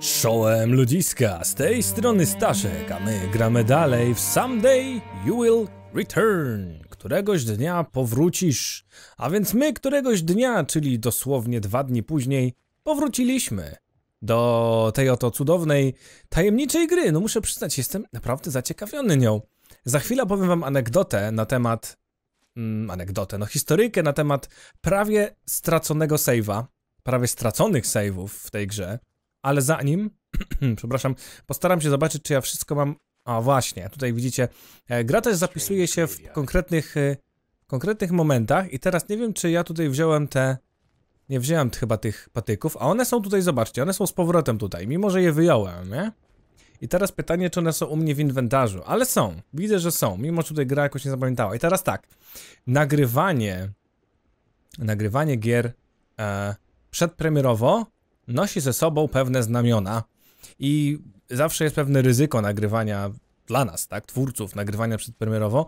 Szołem ludziska, z tej strony Staszek, a my gramy dalej w Someday You Will Return. Któregoś dnia powrócisz. A więc my któregoś dnia, czyli dosłownie dwa dni później, powróciliśmy do tej oto cudownej, tajemniczej gry. No muszę przyznać, jestem naprawdę zaciekawiony nią. Za chwilę powiem wam anegdotę na temat, mm, anegdotę, no historykę na temat prawie straconego save'a, prawie straconych save'ów w tej grze, ale zanim, przepraszam, postaram się zobaczyć, czy ja wszystko mam, a właśnie, tutaj widzicie, e, gra też zapisuje się w konkretnych, e, konkretnych momentach i teraz nie wiem, czy ja tutaj wziąłem te nie wziąłem chyba tych patyków, a one są tutaj, zobaczcie, one są z powrotem tutaj, mimo że je wyjąłem, nie? I teraz pytanie, czy one są u mnie w inwentarzu, ale są, widzę, że są, mimo że tutaj gra jakoś nie zapamiętała. I teraz tak, nagrywanie, nagrywanie gier e, przedpremierowo nosi ze sobą pewne znamiona i zawsze jest pewne ryzyko nagrywania dla nas, tak, twórców, nagrywania przedpremierowo,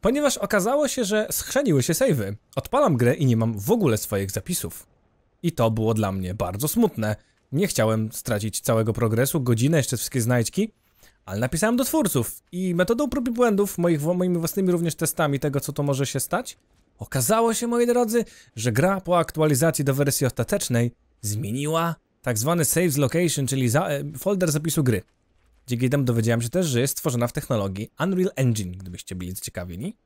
ponieważ okazało się, że schrzeniły się savey. Odpalam grę i nie mam w ogóle swoich zapisów. I to było dla mnie bardzo smutne. Nie chciałem stracić całego progresu, godzinę, jeszcze wszystkie znajdźki, ale napisałem do twórców i metodą prób i błędów, moich, moimi własnymi również testami tego, co to może się stać, okazało się, moi drodzy, że gra po aktualizacji do wersji ostatecznej zmieniła tak zwany saves location, czyli za, e, folder zapisu gry. Dzięki temu dowiedziałem się też, że jest stworzona w technologii Unreal Engine, gdybyście byli zaciekawieni.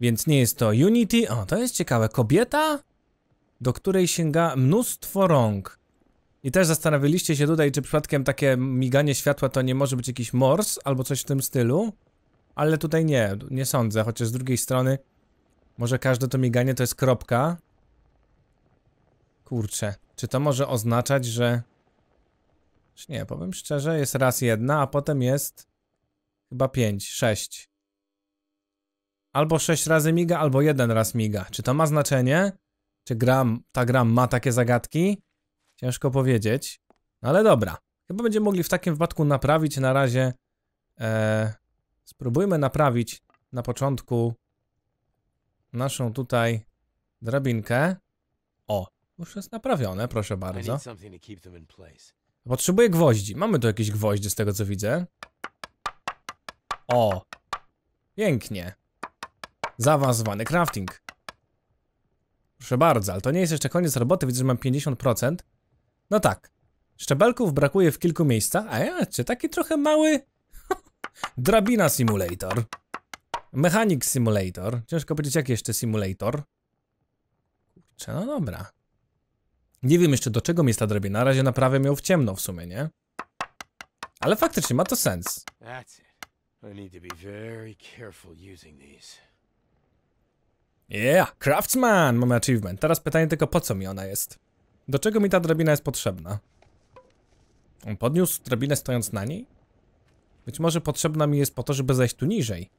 Więc nie jest to Unity, o to jest ciekawe, kobieta do której sięga mnóstwo rąk. I też zastanawialiście się tutaj, czy przypadkiem takie miganie światła to nie może być jakiś mors albo coś w tym stylu. Ale tutaj nie, nie sądzę, chociaż z drugiej strony może każde to miganie to jest kropka. Kurczę, czy to może oznaczać, że... Czy nie, powiem szczerze, jest raz jedna, a potem jest chyba pięć, sześć. Albo sześć razy miga, albo jeden raz miga. Czy to ma znaczenie? Czy gram, ta gra ma takie zagadki? Ciężko powiedzieć. No ale dobra. Chyba będziemy mogli w takim wypadku naprawić na razie. E, spróbujmy naprawić na początku naszą tutaj drabinkę. O, już jest naprawione, proszę bardzo. Potrzebuję gwoździ. Mamy tu jakieś gwoździe z tego co widzę. O, pięknie. Zaawansowany crafting. Proszę bardzo, ale to nie jest jeszcze koniec roboty, widzę, że mam 50%. No tak, szczebelków brakuje w kilku miejscach, a ja, czy taki trochę mały... Drabina Simulator. Mechanik Simulator. Ciężko powiedzieć, jaki jeszcze simulator. Kurczę, no dobra. Nie wiem jeszcze do czego mi jest ta drabina. Na razie naprawiam ją w ciemno w sumie, nie? Ale faktycznie ma to sens. That's it. I need to be very careful using these. Yeah, craftsman! Mamy achievement. Teraz pytanie tylko, po co mi ona jest? Do czego mi ta drabina jest potrzebna? On podniósł drabinę stojąc na niej? Być może potrzebna mi jest po to, żeby zejść tu niżej.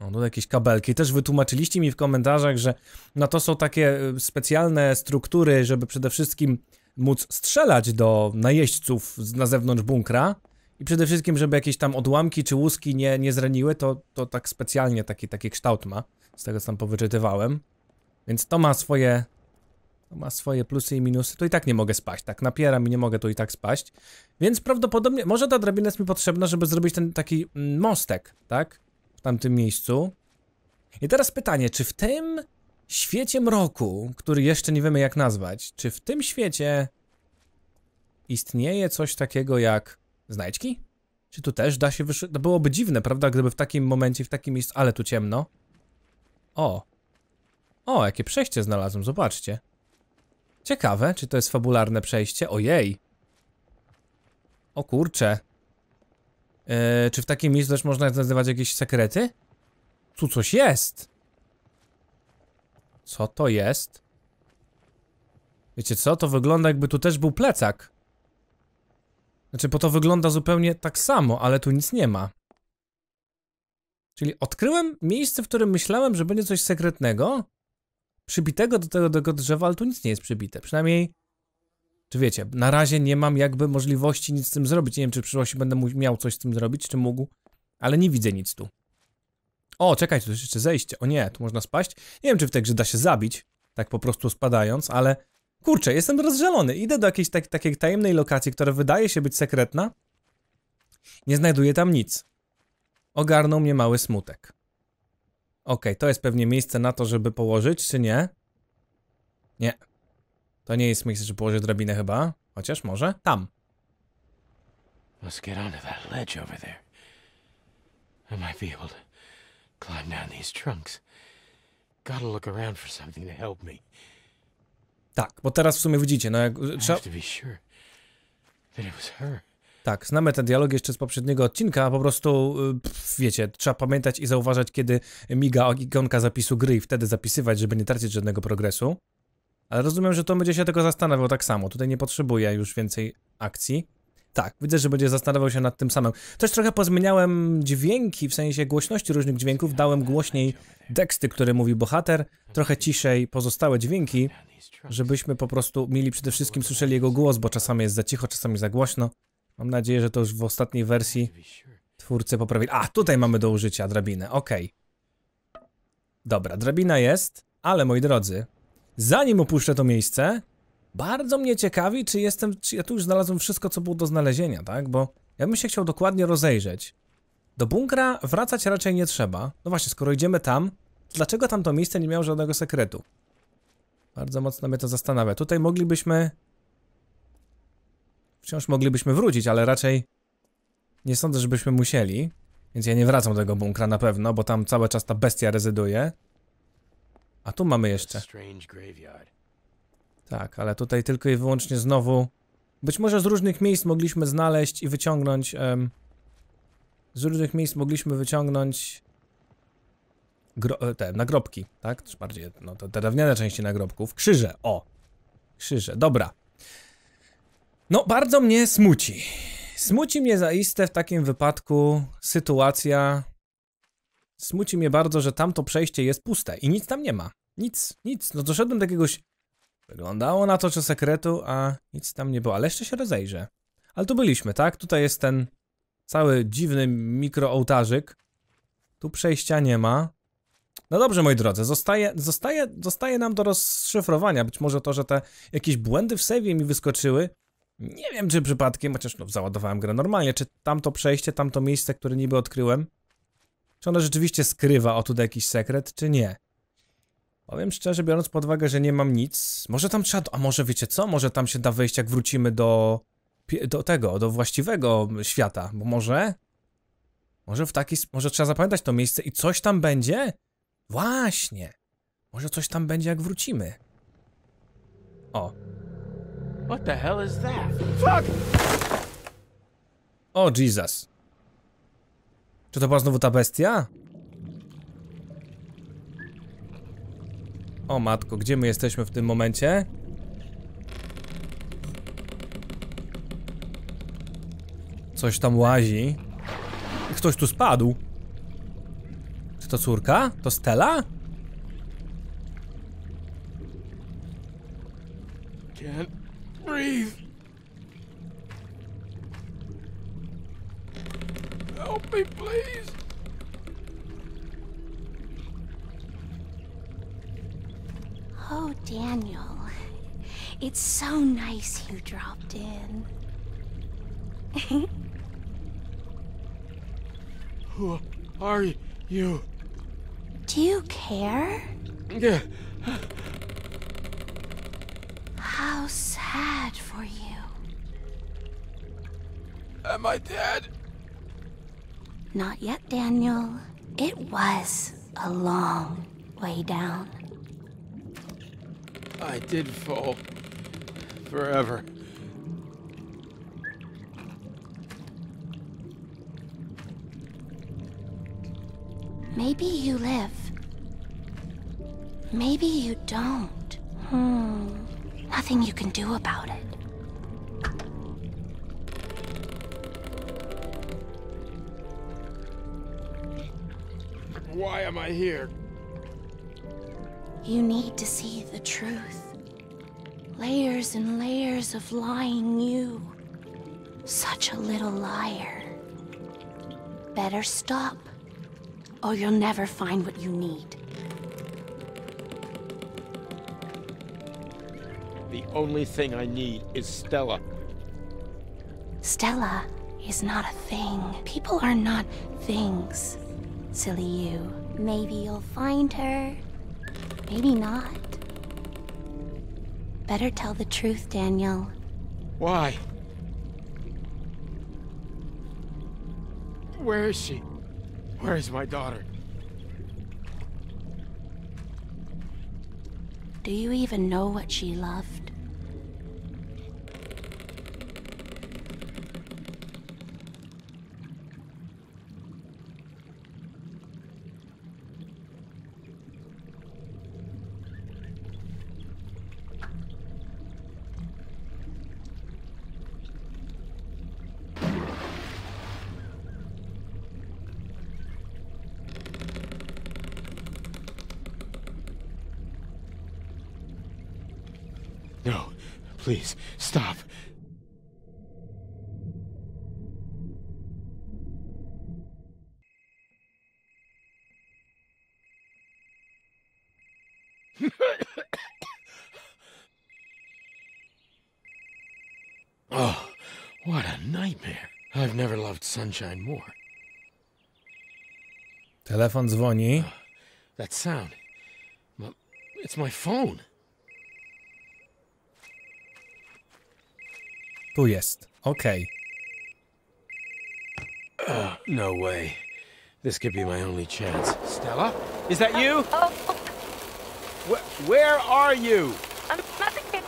No, tu jakieś kabelki. Też wytłumaczyliście mi w komentarzach, że no to są takie y, specjalne struktury, żeby przede wszystkim móc strzelać do najeźdźców na zewnątrz bunkra. I przede wszystkim, żeby jakieś tam odłamki czy łuski nie, nie zraniły, to, to tak specjalnie taki, taki kształt ma. Z tego co tam powyczytywałem. Więc to ma swoje to ma swoje plusy i minusy, to i tak nie mogę spaść, tak napieram i nie mogę to i tak spaść. Więc prawdopodobnie, może ta drabina jest mi potrzebna, żeby zrobić ten taki mm, mostek, tak? W tamtym miejscu. I teraz pytanie, czy w tym świecie mroku, który jeszcze nie wiemy jak nazwać, czy w tym świecie istnieje coś takiego jak Znajdźki? Czy tu też da się wyszukać? To no byłoby dziwne, prawda, gdyby w takim momencie, w takim miejscu... Ale tu ciemno. O. O, jakie przejście znalazłem, zobaczcie. Ciekawe, czy to jest fabularne przejście? Ojej. O kurcze. Yy, czy w takim miejscu też można znajdować jakieś sekrety? Tu coś jest. Co to jest? Wiecie co? To wygląda jakby tu też był plecak. Znaczy, bo to wygląda zupełnie tak samo, ale tu nic nie ma. Czyli odkryłem miejsce, w którym myślałem, że będzie coś sekretnego, przybitego do tego, do tego drzewa, ale tu nic nie jest przybite. Przynajmniej, czy wiecie, na razie nie mam jakby możliwości nic z tym zrobić. Nie wiem, czy w przyszłości będę miał coś z tym zrobić, czy mógł, ale nie widzę nic tu. O, czekaj, tu jest jeszcze zejście. O nie, tu można spaść. Nie wiem, czy w tej grze da się zabić, tak po prostu spadając, ale Kurczę, jestem rozżalony. Idę do jakiejś tak, takiej tajemnej lokacji, która wydaje się być sekretna. Nie znajduję tam nic. Ogarnął mnie mały smutek. Ok, to jest pewnie miejsce na to, żeby położyć, czy nie? Nie. To nie jest miejsce, żeby położyć drabinę chyba. Chociaż może tam. Gotta look around for something to help me. Tak, bo teraz w sumie widzicie, no jak trzeba... Tak, znamy ten dialog jeszcze z poprzedniego odcinka, a po prostu, y, pff, wiecie, trzeba pamiętać i zauważać, kiedy miga ikonka zapisu gry i wtedy zapisywać, żeby nie tracić żadnego progresu. Ale rozumiem, że to będzie się tego zastanawiał tak samo. Tutaj nie potrzebuję już więcej akcji. Tak, widzę, że będzie zastanawiał się nad tym samym. Też trochę pozmieniałem dźwięki, w sensie głośności różnych dźwięków. Dałem głośniej teksty, które mówi bohater, trochę ciszej pozostałe dźwięki, żebyśmy po prostu mieli przede wszystkim słyszeli jego głos, bo czasami jest za cicho, czasami za głośno. Mam nadzieję, że to już w ostatniej wersji twórcy poprawili. A, tutaj mamy do użycia drabinę, ok. Dobra, drabina jest, ale moi drodzy, zanim opuszczę to miejsce, bardzo mnie ciekawi, czy jestem, czy ja tu już znalazłem wszystko, co było do znalezienia, tak? Bo ja bym się chciał dokładnie rozejrzeć. Do bunkra wracać raczej nie trzeba. No właśnie, skoro idziemy tam, dlaczego tamto miejsce nie miało żadnego sekretu? Bardzo mocno mnie to zastanawia. Tutaj moglibyśmy... Wciąż moglibyśmy wrócić, ale raczej nie sądzę, żebyśmy musieli. Więc ja nie wracam do tego bunkra na pewno, bo tam cały czas ta bestia rezyduje. A tu mamy jeszcze. Tak, ale tutaj tylko i wyłącznie znowu... Być może z różnych miejsc mogliśmy znaleźć i wyciągnąć... Um, z różnych miejsc mogliśmy wyciągnąć... Gro, e, te nagrobki, tak? Też bardziej, no to te drewniane części nagrobków. Krzyże, o! Krzyże, dobra. No, bardzo mnie smuci. Smuci mnie zaiste w takim wypadku sytuacja. Smuci mnie bardzo, że tamto przejście jest puste i nic tam nie ma. Nic, nic. No doszedłem do jakiegoś Wyglądało na to, co sekretu, a nic tam nie było, ale jeszcze się rozejrzę. Ale tu byliśmy, tak? Tutaj jest ten cały dziwny mikroołtarzyk. Tu przejścia nie ma. No dobrze, moi drodzy, zostaje, zostaje, zostaje nam do rozszyfrowania. Być może to, że te jakieś błędy w sejwie mi wyskoczyły. Nie wiem, czy przypadkiem, chociaż no, załadowałem grę normalnie, czy tamto przejście, tamto miejsce, które niby odkryłem, czy ono rzeczywiście skrywa o tutaj jakiś sekret, czy nie. Powiem szczerze, biorąc pod uwagę, że nie mam nic, może tam trzeba, a może wiecie co, może tam się da wejść jak wrócimy do, do tego, do właściwego świata, bo może, może w taki, może trzeba zapamiętać to miejsce i coś tam będzie? Właśnie, może coś tam będzie jak wrócimy. O. What the hell is that? Fuck! O, Jesus. Czy to była znowu ta bestia? O matko, gdzie my jesteśmy w tym momencie? Coś tam łazi. Ktoś tu spadł. Czy to córka? To Stella? It's so nice you dropped in. Who are you? Do you care? Yeah. How sad for you. Am I dead? Not yet, Daniel. It was a long way down. I did fall forever. Maybe you live. Maybe you don't. Hmm. Nothing you can do about it. Why am I here? You need to see the truth. Layers and layers of lying you. Such a little liar. Better stop, or you'll never find what you need. The only thing I need is Stella. Stella is not a thing. People are not things, silly you. Maybe you'll find her. Maybe not. Better tell the truth, Daniel. Why? Where is she? Where is my daughter? Do you even know what she loves? Please, stop. oh, what a nightmare. I've never loved sunshine more. Telefon dzwoni. Uh, that sound. It's my phone. Tu jest. Okej. Okay. Uh, no way. This could be my only chance. Stella? Is that you? Uh, oh. where are you? I'm not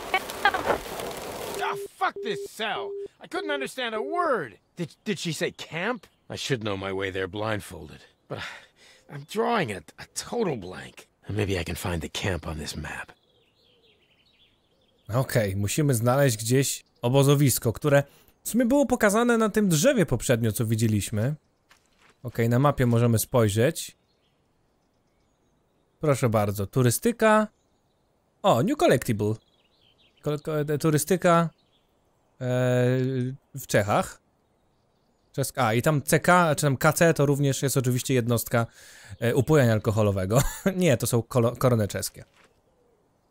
Ah, fuck this cell. I couldn't understand a word. Did, did she say camp? I should know my way there blindfolded. But I, am drawing a, a total blank. Maybe I can find the camp on this map. Okej, okay, musimy znaleźć gdzieś obozowisko, które w sumie było pokazane na tym drzewie poprzednio, co widzieliśmy. Ok, na mapie możemy spojrzeć. Proszę bardzo, turystyka. O, new collectible. E, turystyka e, w Czechach. Czesk. A, i tam CK, czy tam KC to również jest oczywiście jednostka e, upojenia alkoholowego. Nie, to są korony czeskie.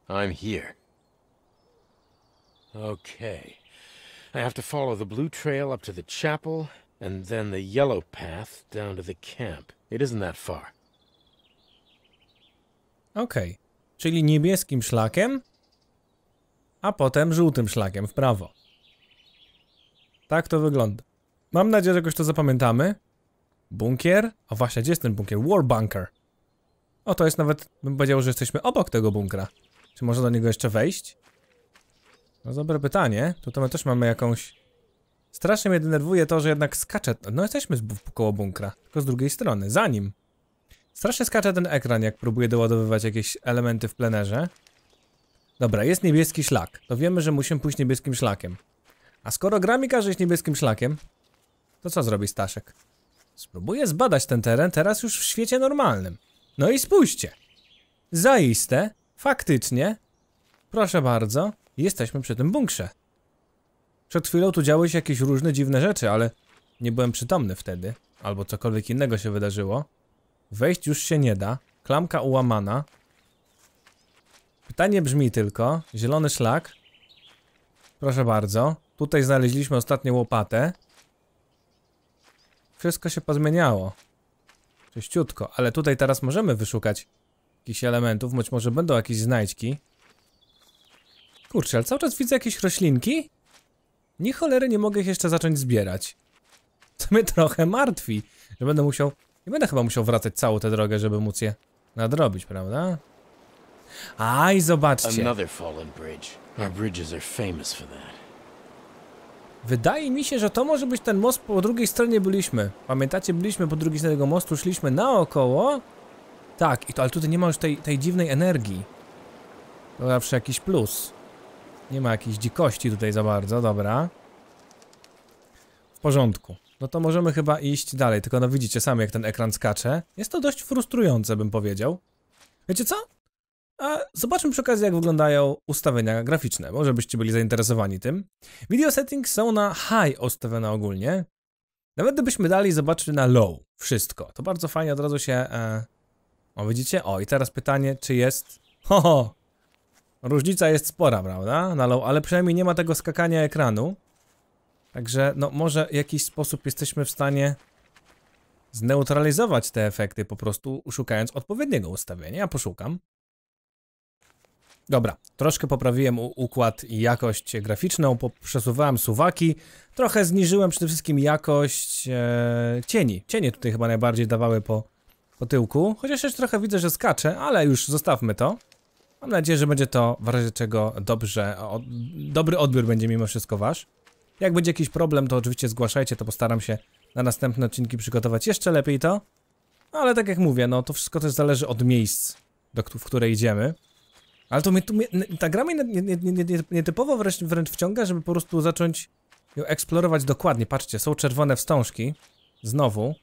I'm here. Okay. I have to follow the blue trail up to the chapel, and then the yellow path down to the camp. It isn't that far. Okej, okay. czyli niebieskim szlakiem, a potem żółtym szlakiem w prawo. Tak to wygląda. Mam nadzieję, że jakoś to zapamiętamy. Bunkier? A właśnie, gdzie jest ten bunkier? War bunker. O, to jest nawet, bym powiedział, że jesteśmy obok tego bunkra. Czy można do niego jeszcze wejść? No dobre pytanie. Tutaj też mamy jakąś... Strasznie mnie denerwuje to, że jednak skacze... No jesteśmy z... koło bunkra, tylko z drugiej strony, za nim. Strasznie skacze ten ekran, jak próbuje doładowywać jakieś elementy w plenerze. Dobra, jest niebieski szlak. To wiemy, że musimy pójść niebieskim szlakiem. A skoro gra mi każe iść niebieskim szlakiem, to co zrobi Staszek? Spróbuję zbadać ten teren teraz już w świecie normalnym. No i spójrzcie. Zaiste, faktycznie, proszę bardzo, jesteśmy przy tym bunkrze. Przed chwilą tu działy się jakieś różne dziwne rzeczy, ale nie byłem przytomny wtedy. Albo cokolwiek innego się wydarzyło. Wejść już się nie da. Klamka ułamana. Pytanie brzmi tylko. Zielony szlak. Proszę bardzo. Tutaj znaleźliśmy ostatnią łopatę. Wszystko się pozmieniało. Cześciutko. ale tutaj teraz możemy wyszukać jakichś elementów, być może będą jakieś znajdźki. Kurczę, ale cały czas widzę jakieś roślinki. Nie cholery nie mogę ich jeszcze zacząć zbierać. Co mnie trochę martwi, że będę musiał... Nie będę chyba musiał wracać całą tę drogę, żeby móc je nadrobić, prawda? A i zobaczcie. Wydaje mi się, że to może być ten most, po drugiej stronie byliśmy. Pamiętacie, byliśmy po drugiej stronie tego mostu, szliśmy naokoło. Tak, i to, ale tutaj nie ma już tej, tej dziwnej energii. To zawsze jakiś plus. Nie ma jakiejś dzikości tutaj za bardzo, dobra. W porządku. No to możemy chyba iść dalej, tylko no widzicie sami jak ten ekran skacze. Jest to dość frustrujące, bym powiedział. Wiecie co? A zobaczmy przy okazji, jak wyglądają ustawienia graficzne. Może byście byli zainteresowani tym. Video settings są na high ustawione ogólnie. Nawet gdybyśmy dali zobaczyli na low wszystko. To bardzo fajnie od razu się... E... O, widzicie? O, i teraz pytanie, czy jest... Ho, ho! Różnica jest spora, prawda? Na low, ale przynajmniej nie ma tego skakania ekranu. Także, no, może w jakiś sposób jesteśmy w stanie zneutralizować te efekty, po prostu szukając odpowiedniego ustawienia. Ja poszukam. Dobra, troszkę poprawiłem układ i jakość graficzną, przesuwałem suwaki, trochę zniżyłem przede wszystkim jakość e, cieni. Cienie tutaj chyba najbardziej dawały po, po tyłku, chociaż jeszcze trochę widzę, że skacze, ale już zostawmy to. Mam nadzieję, że będzie to w razie czego dobrze, o, dobry odbiór będzie mimo wszystko wasz. Jak będzie jakiś problem, to oczywiście zgłaszajcie, to postaram się na następne odcinki przygotować jeszcze lepiej to. No, ale tak jak mówię, no to wszystko też zależy od miejsc, do, w które idziemy. Ale to mnie tu, ta gra mnie nietypowo wręcz, wręcz wciąga, żeby po prostu zacząć ją eksplorować dokładnie. Patrzcie, są czerwone wstążki. Znowu.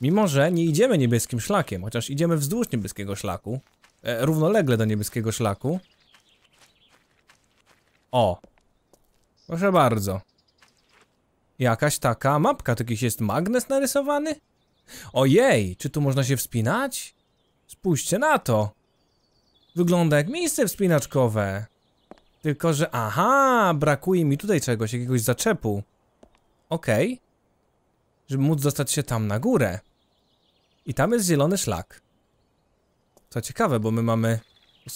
Mimo, że nie idziemy niebieskim szlakiem, chociaż idziemy wzdłuż niebieskiego szlaku. E, równolegle do niebieskiego szlaku. O. Proszę bardzo. Jakaś taka mapka, to jakiś jest magnes narysowany? Ojej, czy tu można się wspinać? Spójrzcie na to. Wygląda jak miejsce wspinaczkowe. Tylko, że aha, brakuje mi tutaj czegoś, jakiegoś zaczepu. Okej. Okay. Żeby móc dostać się tam na górę. I tam jest zielony szlak. Co ciekawe, bo my mamy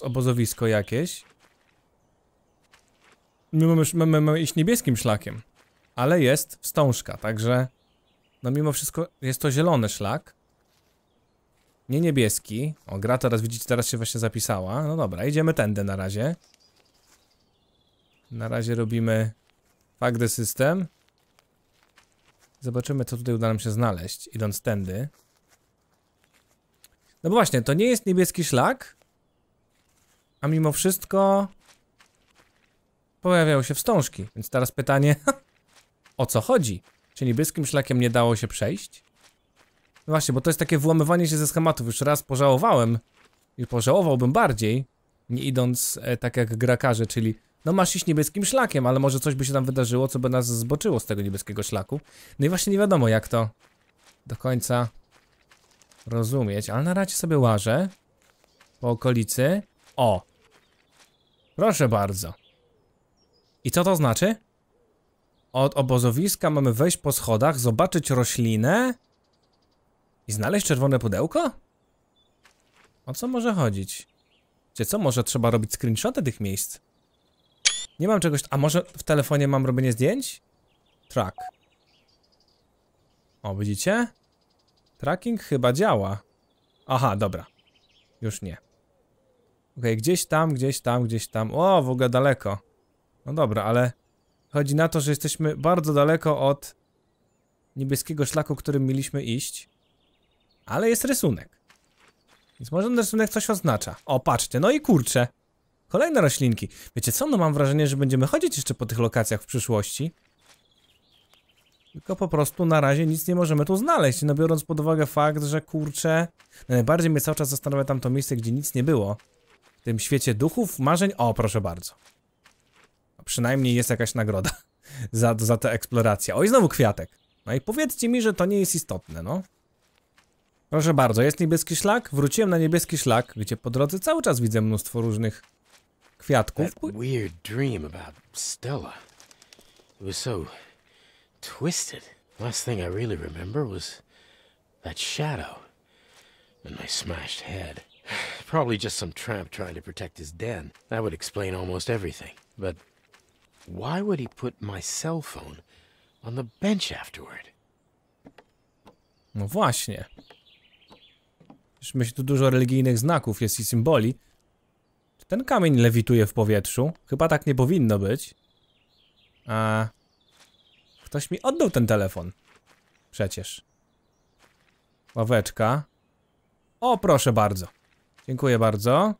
obozowisko jakieś. My mamy, mamy, mamy iść niebieskim szlakiem. Ale jest wstążka, także... No mimo wszystko jest to zielony szlak. Nie niebieski. O, gra teraz, widzicie, teraz się właśnie zapisała. No dobra, idziemy tędy na razie. Na razie robimy fuck system. Zobaczymy, co tutaj uda nam się znaleźć, idąc tędy. No bo właśnie, to nie jest niebieski szlak, a mimo wszystko pojawiają się wstążki. Więc teraz pytanie, o co chodzi? Czy niebieskim szlakiem nie dało się przejść? No właśnie, bo to jest takie włamywanie się ze schematów. Już raz pożałowałem i pożałowałbym bardziej, nie idąc e, tak jak grakarze, czyli no masz iść niebieskim szlakiem, ale może coś by się tam wydarzyło, co by nas zboczyło z tego niebieskiego szlaku. No i właśnie nie wiadomo jak to do końca rozumieć, ale na razie sobie łażę po okolicy. O! Proszę bardzo. I co to znaczy? Od obozowiska mamy wejść po schodach, zobaczyć roślinę i znaleźć czerwone pudełko? O co może chodzić? Czy co, może trzeba robić screenshoty tych miejsc? Nie mam czegoś... A może w telefonie mam robienie zdjęć? Track. O, widzicie? Tracking chyba działa. Aha, dobra. Już nie. Ok, gdzieś tam, gdzieś tam, gdzieś tam. O, w ogóle daleko. No dobra, ale chodzi na to, że jesteśmy bardzo daleko od niebieskiego szlaku, którym mieliśmy iść. Ale jest rysunek. Więc może ten rysunek coś oznacza. O, patrzcie, no i kurczę. Kolejne roślinki. Wiecie co, no mam wrażenie, że będziemy chodzić jeszcze po tych lokacjach w przyszłości. Tylko po prostu na razie nic nie możemy tu znaleźć, no biorąc pod uwagę fakt, że kurczę... Najbardziej mnie cały czas zastanawia tam to miejsce, gdzie nic nie było. W tym świecie duchów, marzeń... O, proszę bardzo. A przynajmniej jest jakaś nagroda za, za tę eksplorację. O, i znowu kwiatek. No i powiedzcie mi, że to nie jest istotne, no. Proszę bardzo, jest niebieski szlak. Wróciłem na niebieski szlak, gdzie po drodze cały czas widzę mnóstwo różnych kwiatków. That weird dream about Stella. It was so twisted. Last thing I really remember was that shadow and my smashed head. Probably just some tramp trying to protect his den. That would explain almost everything. But why would he put my cell phone on the bench afterward? No właśnie. Już myślę, tu dużo religijnych znaków jest i symboli. Czy ten kamień lewituje w powietrzu? Chyba tak nie powinno być. A Ktoś mi oddał ten telefon. Przecież. Ławeczka. O, proszę bardzo. Dziękuję bardzo.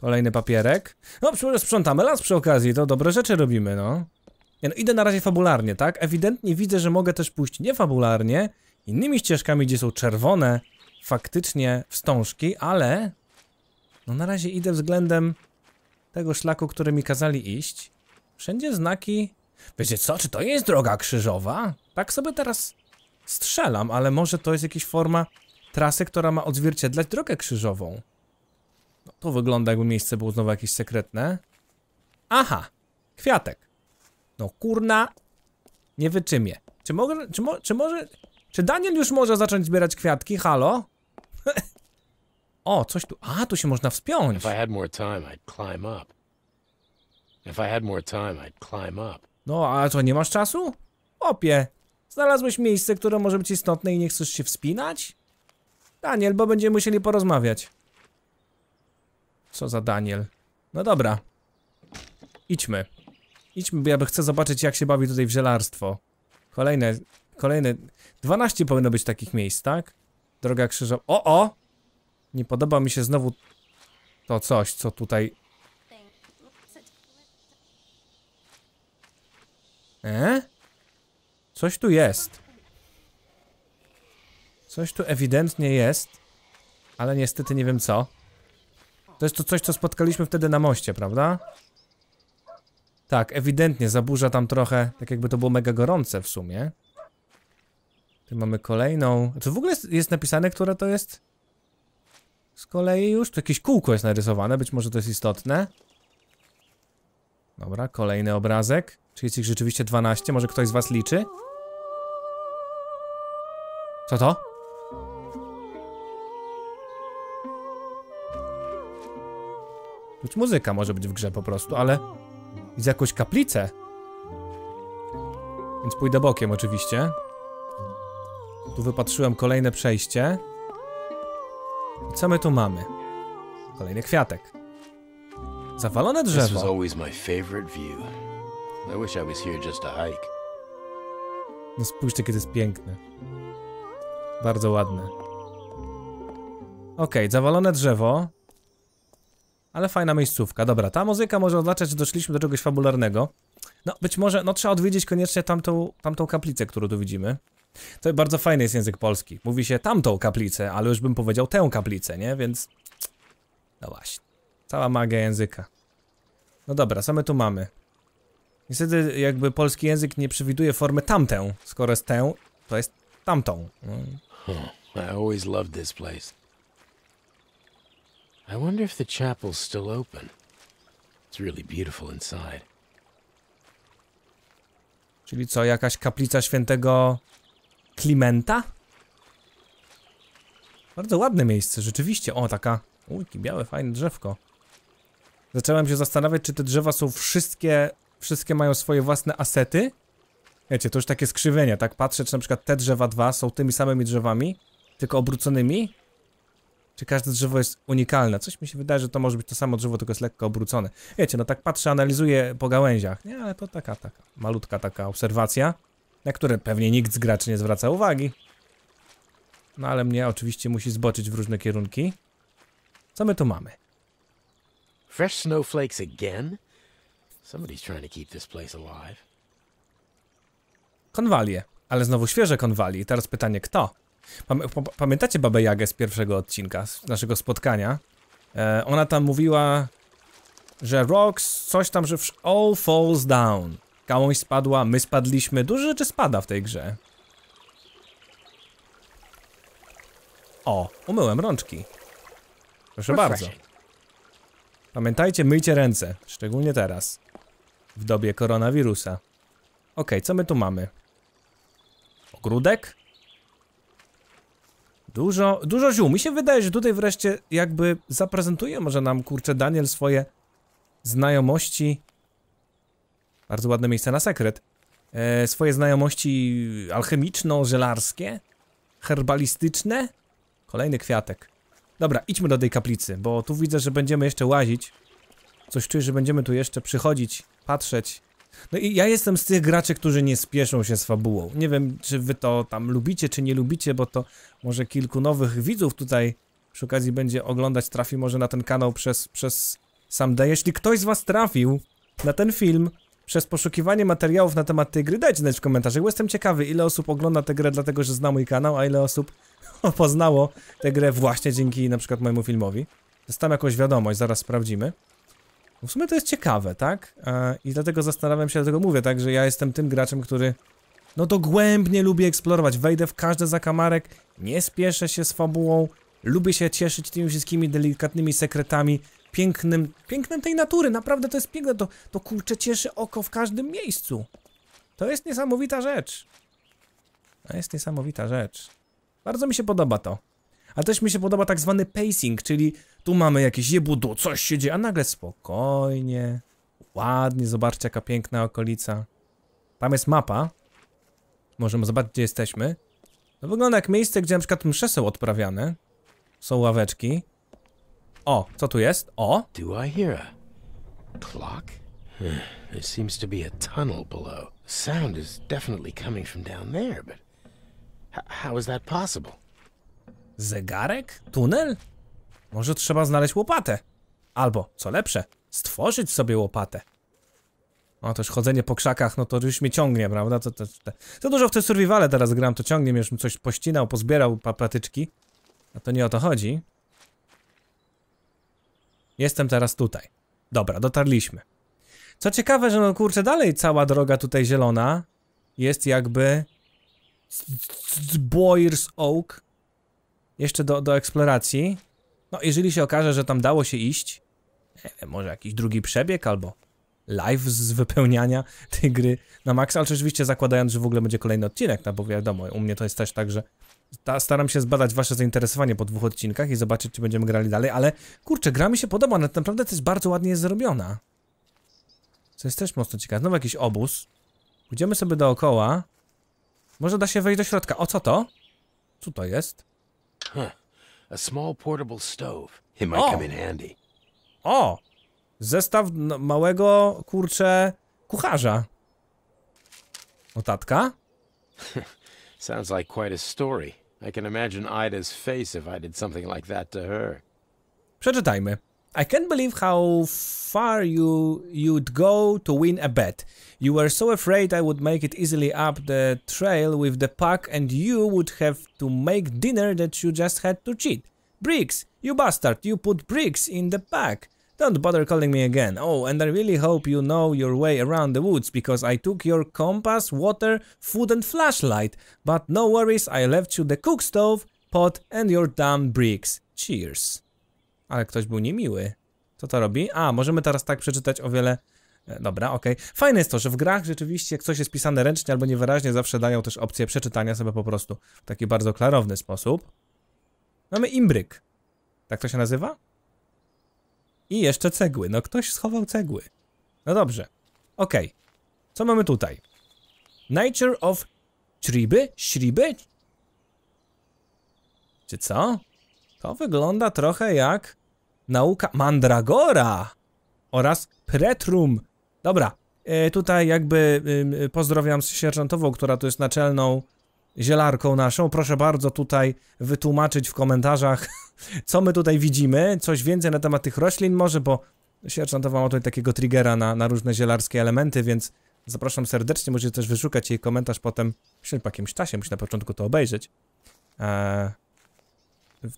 Kolejny papierek. No, sprzątamy las przy okazji, to dobre rzeczy robimy, no. Nie, no idę na razie fabularnie, tak? Ewidentnie widzę, że mogę też pójść niefabularnie, innymi ścieżkami, gdzie są czerwone faktycznie wstążki, ale... No na razie idę względem tego szlaku, który mi kazali iść. Wszędzie znaki Wiecie co, czy to jest droga krzyżowa? Tak sobie teraz strzelam, ale może to jest jakaś forma trasy, która ma odzwierciedlać drogę krzyżową. No, to wygląda jakby miejsce było znowu jakieś sekretne. Aha, kwiatek. No kurna, nie wyczymie. Czy, może, czy, mo, czy może... Czy Daniel już może zacząć zbierać kwiatki? Halo? o, coś tu... A, tu się można wspiąć. If I had more time, I'd climb up. If I had more time, I'd climb up. No, a co, nie masz czasu? Opie, znalazłeś miejsce, które może być istotne i nie chcesz się wspinać? Daniel, bo będziemy musieli porozmawiać. Co za Daniel? No dobra. Idźmy. Idźmy, bo ja by chcę zobaczyć, jak się bawi tutaj w żelarstwo. Kolejne, kolejne... 12 powinno być takich miejsc, tak? Droga krzyżowa... O, o! Nie podoba mi się znowu to coś, co tutaj E? Coś tu jest. Coś tu ewidentnie jest. Ale niestety nie wiem co. To jest to coś, co spotkaliśmy wtedy na moście, prawda? Tak, ewidentnie zaburza tam trochę, tak jakby to było mega gorące w sumie. Tu mamy kolejną... Czy w ogóle jest, jest napisane, które to jest? Z kolei już? Tu jakieś kółko jest narysowane, być może to jest istotne. Dobra, kolejny obrazek. Czy jest ich rzeczywiście 12? Może ktoś z was liczy? Co to? Być muzyka może być w grze po prostu, ale Jest jakąś kaplicę. Więc pójdę bokiem oczywiście. Tu wypatrzyłem kolejne przejście. I co my tu mamy? Kolejny kwiatek. Zawalone This was drzewo. always my favorite view. I wish I was here just to hike. No spójrzcie, kiedy jest piękne. Bardzo ładne. Okej, zawalone drzewo. Ale fajna miejscówka. Dobra, ta muzyka może oznaczać, że doszliśmy do czegoś fabularnego. No, być może, no trzeba odwiedzić koniecznie tamtą, tamtą kaplicę, którą tu widzimy. To bardzo fajny jest język polski. Mówi się tamtą kaplicę, ale już bym powiedział tę kaplicę, nie? Więc... No właśnie. Cała magia języka. No dobra, co my tu mamy? Niestety jakby polski język nie przewiduje formy tamtę. Skoro jest tę, to jest tamtą. No. Hmm. I always loved this place. I wonder if the chapel's still open. It's really beautiful inside. Czyli co, jakaś kaplica świętego Klimenta? Bardzo ładne miejsce, rzeczywiście. O, taka... Ujki, białe, fajne drzewko zacząłem się zastanawiać, czy te drzewa są wszystkie, wszystkie mają swoje własne asety. Wiecie, to już takie skrzywienia, tak? Patrzę, czy na przykład te drzewa dwa są tymi samymi drzewami, tylko obróconymi. Czy każde drzewo jest unikalne? Coś mi się wydaje, że to może być to samo drzewo, tylko jest lekko obrócone. Wiecie, no tak patrzę, analizuję po gałęziach. Nie, ale to taka, taka, malutka taka obserwacja, na które pewnie nikt z graczy nie zwraca uwagi. No ale mnie oczywiście musi zboczyć w różne kierunki. Co my tu mamy? Fresh snowflakes again? Somebody's trying to keep this place alive. Konwalie. Ale znowu świeże konwalie. teraz pytanie, kto? Pamiętacie Babę Jagę z pierwszego odcinka, z naszego spotkania? E, ona tam mówiła, że rocks, coś tam, że all falls down. Gałąź spadła, my spadliśmy. Dużo rzeczy spada w tej grze. O, umyłem rączki. Proszę bardzo. Pamiętajcie, myjcie ręce, szczególnie teraz. W dobie koronawirusa. Okej, okay, co my tu mamy? Ogródek? Dużo, dużo ziół. Mi się wydaje, że tutaj wreszcie jakby zaprezentuje może nam, kurczę, Daniel swoje znajomości. Bardzo ładne miejsce na sekret. E, swoje znajomości alchemiczno-żelarskie, herbalistyczne. Kolejny kwiatek. Dobra, idźmy do tej kaplicy, bo tu widzę, że będziemy jeszcze łazić. Coś czuję, że będziemy tu jeszcze przychodzić, patrzeć. No i ja jestem z tych graczy, którzy nie spieszą się z fabułą. Nie wiem, czy wy to tam lubicie, czy nie lubicie, bo to może kilku nowych widzów tutaj przy okazji będzie oglądać, trafi może na ten kanał przez, przez sam day. Jeśli ktoś z was trafił na ten film, przez poszukiwanie materiałów na temat tej gry. Dajcie znać w komentarzach, bo jestem ciekawy, ile osób ogląda tę grę dlatego, że zna mój kanał, a ile osób poznało tę grę właśnie dzięki na przykład mojemu filmowi. Dostałem jakąś wiadomość, zaraz sprawdzimy. W sumie to jest ciekawe, tak? E, I dlatego zastanawiam się, dlatego mówię, tak, że ja jestem tym graczem, który no dogłębnie lubię eksplorować, wejdę w każdy zakamarek, nie spieszę się z fabułą, lubię się cieszyć tymi wszystkimi delikatnymi sekretami, pięknym, pięknem tej natury, naprawdę to jest piękne, to, to kurczę cieszy oko w każdym miejscu. To jest niesamowita rzecz. To jest niesamowita rzecz. Bardzo mi się podoba to. Ale też mi się podoba tak zwany pacing, czyli tu mamy jakieś jebudu, coś się dzieje, a nagle spokojnie, ładnie, zobaczcie jaka piękna okolica. Tam jest mapa. Możemy zobaczyć, gdzie jesteśmy. To wygląda jak miejsce, gdzie na przykład msze są odprawiane. Są ławeczki. O, co tu jest? O. Do I hear a clock? Hmm, there seems to be a tunnel below. Sound is definitely coming from down there, but how is that possible? Zegarek? Tunel? Może trzeba znaleźć łopatę. Albo, co lepsze, stworzyć sobie łopatę. O, też chodzenie po krzakach, no to już mnie ciągnie, prawda? To, to, to. Za dużo w te survivale teraz gram, to ciągnie mnie, żebym coś pościnał, pozbierał patyczki. A to nie o to chodzi. Jestem teraz tutaj. Dobra, dotarliśmy. Co ciekawe, że no kurczę, dalej cała droga tutaj zielona jest jakby z Boyer's Oak jeszcze do, do eksploracji. No, jeżeli się okaże, że tam dało się iść, nie wiem, może jakiś drugi przebieg albo live z wypełniania tej gry na maksa, ale oczywiście zakładając, że w ogóle będzie kolejny odcinek, no bo wiadomo, u mnie to jest też tak, że ta, staram się zbadać wasze zainteresowanie po dwóch odcinkach i zobaczyć, czy będziemy grali dalej, ale kurczę, gra mi się podoba, ona naprawdę to jest bardzo ładnie jest zrobiona. Co jest też mocno ciekawe. Znowu jakiś obóz. Pójdziemy sobie dookoła. Może da się wejść do środka. O, co to? Co to jest? Huh. A small portable stove. It might o! come in handy. O! Zestaw no, małego, kurczę, kucharza. Notatka? Sounds like quite a story. I can imagine Ida's face if I did something like that to her. Przeczytajmy. I can't believe how far you you'd go to win a bet. You were so afraid I would make it easily up the trail with the pack and you would have to make dinner that you just had to cheat. Bricks, you bastard, you put bricks in the pack. Don't bother calling me again. Oh, and I really hope you know your way around the woods, because I took your compass, water, food and flashlight. But no worries, I left you the cook stove, pot and your damn bricks. Cheers. Ale ktoś był niemiły. Co to robi? A, możemy teraz tak przeczytać o wiele... E, dobra, okej. Okay. Fajne jest to, że w grach rzeczywiście jak coś jest pisane ręcznie albo niewyraźnie, zawsze dają też opcję przeczytania sobie po prostu w taki bardzo klarowny sposób. Mamy imbryk. Tak to się nazywa? I jeszcze cegły. No ktoś schował cegły. No dobrze. Okej. Okay. Co mamy tutaj? Nature of Triby? Śriby? Czy co? To wygląda trochę jak nauka Mandragora oraz Pretrum. Dobra, e, tutaj jakby y, pozdrawiam sierżantową, która tu jest naczelną zielarką naszą. Proszę bardzo tutaj wytłumaczyć w komentarzach, co my tutaj widzimy, coś więcej na temat tych roślin może, bo sierżantowa ma tutaj takiego triggera na, na różne zielarskie elementy, więc zapraszam serdecznie, możecie też wyszukać jej komentarz potem, myślę po jakimś czasie, musi na początku to obejrzeć. Eee,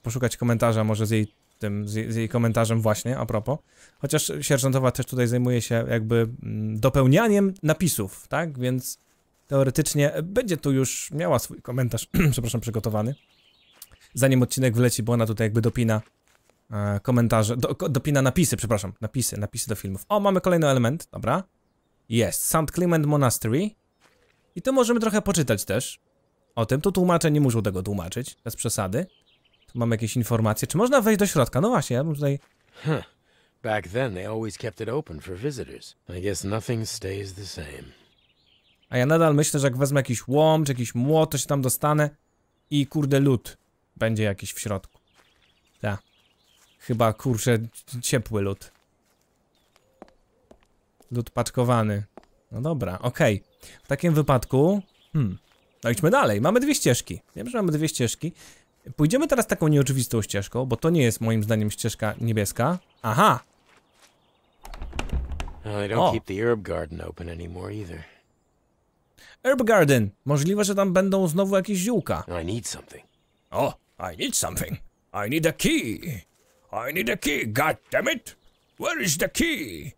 poszukać komentarza może z jej tym, z, jej komentarzem właśnie, a propos. Chociaż sierżantowa też tutaj zajmuje się jakby mm, dopełnianiem napisów, tak? Więc teoretycznie będzie tu już miała swój komentarz, przepraszam, przygotowany. Zanim odcinek wleci, bo ona tutaj jakby dopina e, komentarze, do, dopina napisy, przepraszam, napisy, napisy do filmów. O, mamy kolejny element, dobra. Jest, St. Clement Monastery. I to możemy trochę poczytać też o tym. Tu tłumacze nie muszą tego tłumaczyć, bez przesady. Tu mamy jakieś informacje. Czy można wejść do środka? No właśnie, ja bym tutaj... Huh. Back then they always kept it open for visitors. I guess nothing stays the same. A ja nadal myślę, że jak wezmę jakiś łom, czy jakiś młot, to się tam dostanę i kurde lód będzie jakiś w środku. Tak. Chyba kurczę ciepły lód. Lód paczkowany. No dobra, okej. Okay. W takim wypadku... Hmm. No idźmy dalej. Mamy dwie ścieżki. Wiem, że mamy dwie ścieżki. Pójdziemy teraz taką nieoczywistą ścieżką, bo to nie jest moim zdaniem ścieżka niebieska. Aha! Well, oh, they the herb garden open anymore either. Herb Garden. Możliwe, że tam będą znowu jakieś ziółka. I need something. oh, I need something. I need a key. I need a key, god damn it. Where is the key?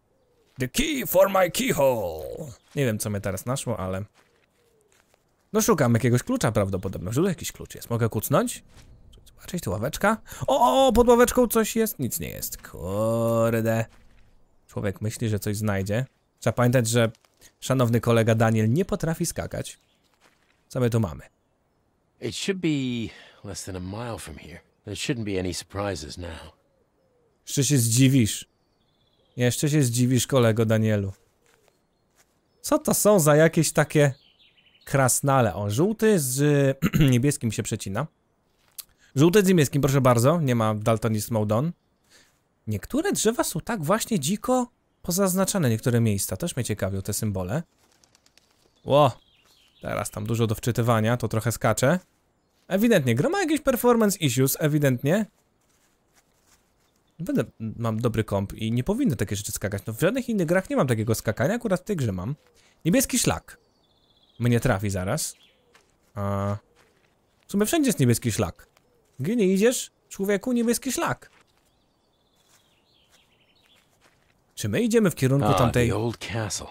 The key for my keyhole. Nie wiem, co mnie teraz naszło, ale... No szukam jakiegoś klucza prawdopodobnie. Że tu jakiś klucz jest. Mogę kucnąć? Zobaczyć, tu ławeczka. O, o, pod ławeczką coś jest. Nic nie jest. Kurde. Człowiek myśli, że coś znajdzie. Trzeba pamiętać, że Szanowny kolega Daniel nie potrafi skakać. Co my tu mamy? It should be less than a mile from here. There shouldn't be any surprises now. Jeszcze się zdziwisz. Jeszcze się zdziwisz, kolego Danielu. Co to są za jakieś takie krasnale? O, żółty z niebieskim się przecina. Żółty z niebieskim, proszę bardzo. Nie ma daltonizmu Don. Niektóre drzewa są tak właśnie dziko pozaznaczane niektóre miejsca. Też mnie ciekawią te symbole. Ło! Teraz tam dużo do wczytywania, to trochę skacze. Ewidentnie, gra ma jakieś performance issues, ewidentnie. Będę, mam dobry komp i nie powinno takie rzeczy skakać. No w żadnych innych grach nie mam takiego skakania, akurat w tej grze mam. Niebieski szlak. Mnie trafi zaraz. A... W sumie wszędzie jest niebieski szlak. Gdzie nie idziesz, człowieku, niebieski szlak. Czy my idziemy w kierunku ah, tamtej... The old castle.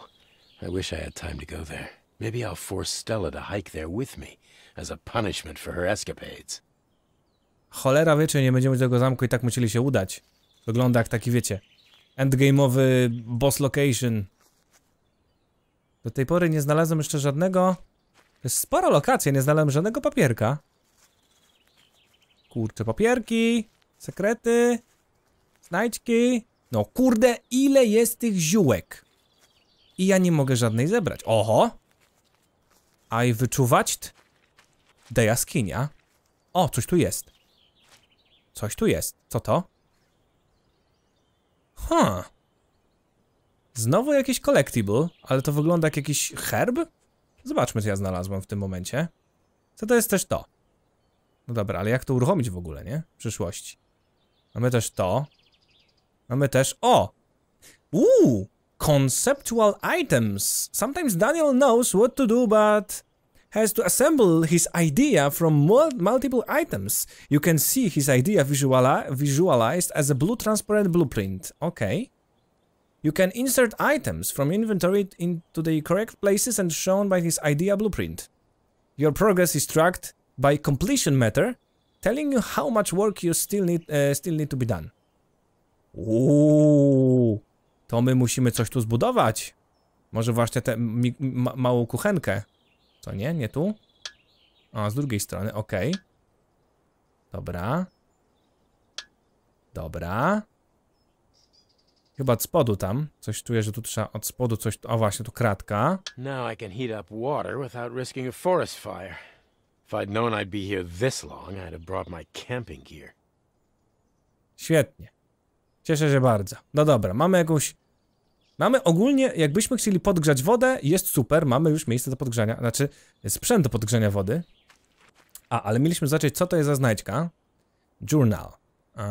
I wish I had time to go there. Maybe I'll force Stella to hike there with me as a punishment for her escapades. Cholera wie, czy nie będziemy do tego zamku i tak musieli się udać. Wygląda jak taki, wiecie, endgame'owy boss location. Do tej pory nie znalazłem jeszcze żadnego... To jest sporo lokacji, nie znalazłem żadnego papierka. Kurczę, papierki, sekrety, znajdźki. No kurde, ile jest tych ziółek? I ja nie mogę żadnej zebrać. Oho! Aj wyczuwać? Da jaskinia. O, coś tu jest. Coś tu jest. Co to? Huh. Znowu jakiś collectible, ale to wygląda jak jakiś herb? Zobaczmy, co ja znalazłem w tym momencie. Co to jest też to? No dobra, ale jak to uruchomić w ogóle, nie? W przyszłości. Mamy też to. Mamy też... O! Uuu! Conceptual items. Sometimes Daniel knows what to do, but has to assemble his idea from multiple items. You can see his idea visuali visualized as a blue transparent blueprint. Okay. You can insert items from inventory into the correct places and shown by his idea blueprint. Your progress is tracked by completion matter, telling you how much work you still need uh, still need to be done. Uuu, to my musimy coś tu zbudować. Może właśnie tę ma małą kuchenkę. Co nie? Nie tu? A, z drugiej strony, ok. Dobra. Dobra. Chyba od spodu tam. Coś czuję, że tu trzeba od spodu coś... O właśnie, tu kratka. Now I can heat up water without risking a forest fire. If I'd known I'd be here this long, I'd have brought my camping gear. Świetnie. Cieszę się bardzo. No dobra, mamy jakąś... Mamy ogólnie, jakbyśmy chcieli podgrzać wodę, jest super, mamy już miejsce do podgrzania, znaczy sprzęt do podgrzania wody. A, ale mieliśmy zacząć, co to jest za znajdźka? Journal. Uh,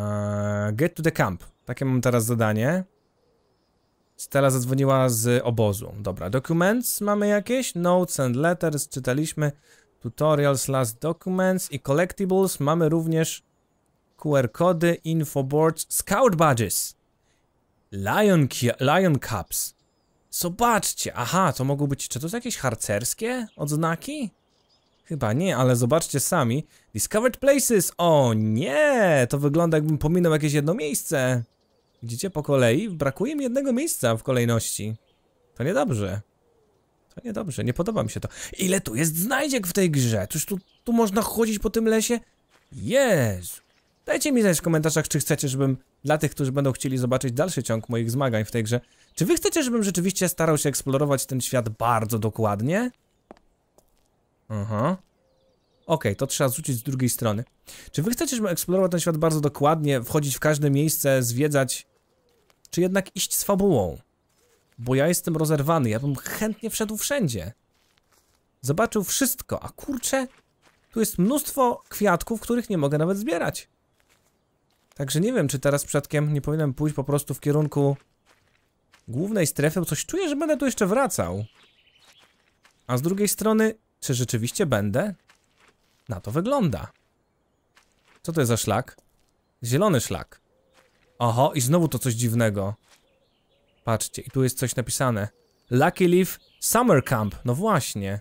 get to the camp. Takie mam teraz zadanie. Stella zadzwoniła z obozu. Dobra, documents mamy jakieś? Notes and letters, czytaliśmy. Tutorials, last documents i collectibles mamy również QR kody, infoboards, scout badges, lion, lion cups. Zobaczcie, aha, to mogą być, czy to są jakieś harcerskie odznaki? Chyba nie, ale zobaczcie sami. Discovered places, o nie, to wygląda jakbym pominął jakieś jedno miejsce. Widzicie, po kolei brakuje mi jednego miejsca w kolejności. To niedobrze. To niedobrze, nie podoba mi się to. Ile tu jest znajdziek w tej grze? Czyż tu, tu można chodzić po tym lesie? Jezu. Dajcie mi znać w komentarzach, czy chcecie, żebym dla tych, którzy będą chcieli zobaczyć dalszy ciąg moich zmagań w tej grze, czy wy chcecie, żebym rzeczywiście starał się eksplorować ten świat bardzo dokładnie? Aha. Okej, okay, to trzeba zwrócić z drugiej strony. Czy wy chcecie, żebym eksplorował ten świat bardzo dokładnie, wchodzić w każde miejsce, zwiedzać, czy jednak iść z fabułą? Bo ja jestem rozerwany, ja bym chętnie wszedł wszędzie. Zobaczył wszystko, a kurczę, tu jest mnóstwo kwiatków, których nie mogę nawet zbierać. Także nie wiem, czy teraz przypadkiem nie powinienem pójść po prostu w kierunku głównej strefy, bo coś czuję, że będę tu jeszcze wracał. A z drugiej strony, czy rzeczywiście będę? Na to wygląda. Co to jest za szlak? Zielony szlak. Oho, i znowu to coś dziwnego. Patrzcie, i tu jest coś napisane. Lucky Leaf Summer Camp. No właśnie.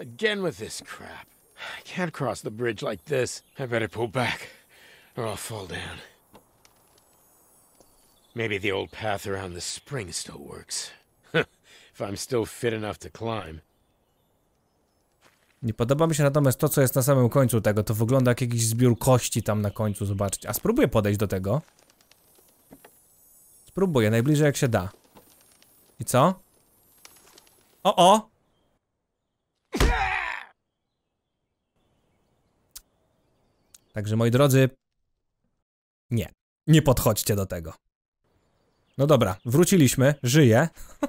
Again with this crap. I can't cross the bridge like this. I better pull back or I'll fall down. Maybe the old path around the spring still works. if I'm still fit enough to climb. Nie podoba mi się natomiast to, co jest na samym końcu tego. To wygląda jak jakiś zbiór kości tam na końcu, zobaczcie. A spróbuję podejść do tego. Spróbuję, najbliżej jak się da. I co? O, o! Także moi drodzy, nie, nie podchodźcie do tego. No dobra, wróciliśmy, żyję.